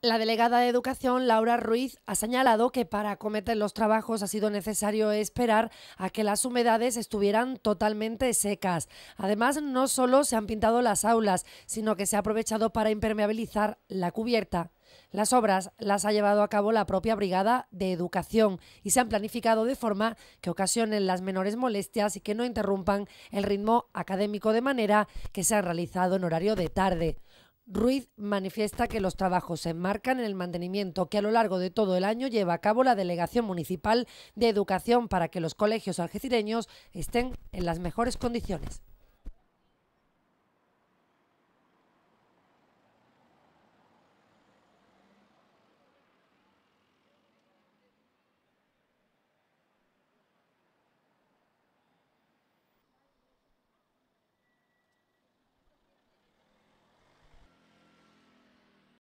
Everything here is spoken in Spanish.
La delegada de Educación, Laura Ruiz, ha señalado que para acometer los trabajos ha sido necesario esperar a que las humedades estuvieran totalmente secas. Además, no solo se han pintado las aulas, sino que se ha aprovechado para impermeabilizar la cubierta. Las obras las ha llevado a cabo la propia Brigada de Educación y se han planificado de forma que ocasionen las menores molestias y que no interrumpan el ritmo académico de manera que se ha realizado en horario de tarde. Ruiz manifiesta que los trabajos se enmarcan en el mantenimiento que a lo largo de todo el año lleva a cabo la Delegación Municipal de Educación para que los colegios algecireños estén en las mejores condiciones.